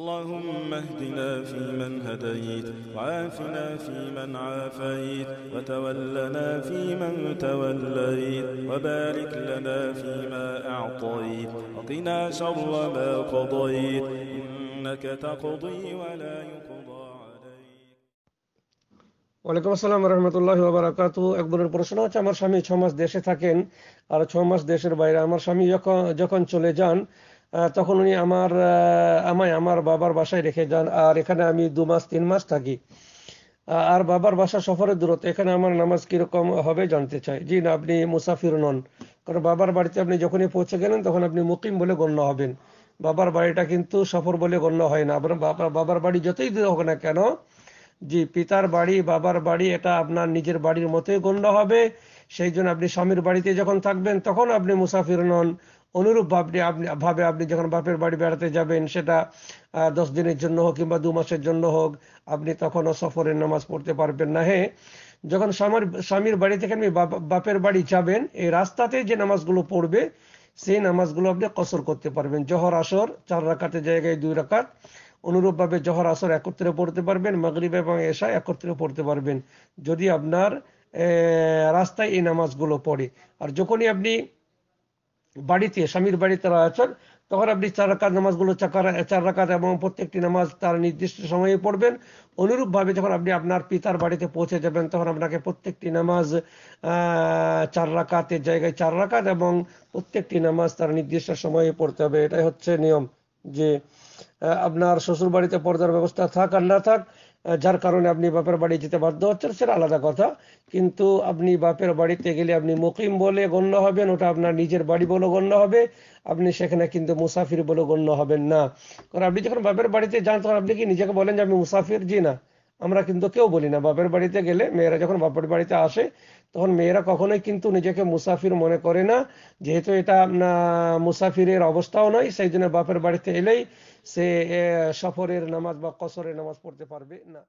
اللهم اهدنا فيمن هديت وعافنا فيمن عافيت وتولنا فيمن توليت وبارك لنا فيما أعطيت وقنا شر ما قضيت إنك تقضي ولا يقضى ওয়ালাইকুম আসসালাম রহমতুল্লাহ বারাকাত এক প্রশ্ন হচ্ছে আমার স্বামী ছ মাস দেশে থাকেন আর ছ মাস দেশের বাইরে আমার স্বামী যখন যখন চলে যান তখন উনি আমার আমায় আমার বাবার বাসায় রেখে যান আর এখানে আমি দু মাস তিন মাস থাকি আর বাবার বাসা সফরের দূরত্ব এখানে আমার নামাজ কিরকম হবে জানতে চাই জি না আপনি মুসাফির নন কারণ বাবার বাড়িতে আপনি যখনই পৌঁছে গেলেন তখন আপনি মুকিম বলে গণ্য হবেন বাবার বাড়িটা কিন্তু সফর বলে গণ্য হয় না আপনার বাবার বাড়ি যতই দূর হোক না কেন জি পিতার বাড়ি বাবার বাড়ি এটা আপনার নিজের বাড়ির মতোই গণ্য হবে সেই জন্য আপনি স্বামীর বাড়িতে যখন থাকবেন তখন আপনি মুসাফির নন অনুরূপ আপনি আপনি ভাবে আপনি যখন বাপের বাড়ি বেড়াতে যাবেন সেটা দশ দিনের জন্য হোক কিংবা দু মাসের জন্য হোক আপনি তখনও সফরের নামাজ পড়তে পারবেন না হ্যাঁ যখন স্বামীর স্বামীর বাড়ি থেকে আপনি বাপের বাড়ি যাবেন এই রাস্তাতে যে নামাজগুলো পড়বে সেই নামাজগুলো আপনি কসর করতে পারবেন জহর আসর চার রাকাতের জায়গায় দুই রাকাত অনুরূপভাবে জহর আসর একত্রে পড়তে পারবেন মাগরিব এবং এশা একত্রে পড়তে পারবেন যদি আপনার রাস্তায় এই নামাজগুলো পড়ে আর যখনই আপনি বাড়িতে স্বামীর বাড়িতে তারা আছেন তখন আপনি চার রাকাত নামাজগুলো চার রাকাত এবং প্রত্যেকটি নামাজ তার নির্দিষ্ট সময়ে পড়বেন অনুরূপভাবে যখন আপনি আপনার পিতার বাড়িতে পৌঁছে যাবেন তখন আপনাকে প্রত্যেকটি নামাজ চার রাকাতের জায়গায় চার রাকাত এবং প্রত্যেকটি নামাজ তার নির্দিষ্ট সময়ে পড়তে হবে এটাই হচ্ছে নিয়ম যে আপনার শ্বশুর বাড়িতে পর্দার ব্যবস্থা থাক আর না থাক যার কারণে আপনি বাপের বাড়ি যেতে বাধ্য হচ্ছেন সেটা আলাদা কথা কিন্তু আপনি বাপের বাড়িতে গেলে আপনি মুকিম বলে গণ্য হবেন ওটা আপনার নিজের বাড়ি বলে গণ্য হবে আপনি সেখানে কিন্তু মুসাফির বলে গণ্য হবেন না কারণ আপনি যখন বাপের বাড়িতে যান তখন আপনি কি নিজেকে বলেন যে আমি মুসাফির জি না আমরা কিন্তু কেউ বলি না বাপের বাড়িতে গেলে মেয়েরা যখন বাপের বাড়িতে আসে তখন মেয়েরা কখনোই কিন্তু নিজেকে মুসাফির মনে করে না যেহেতু এটা মুসাফিরের অবস্থাও নয় সেই জন্য বাপের বাড়িতে এলেই সে সফরের নামাজ বা কসরের নামাজ পড়তে পারবে না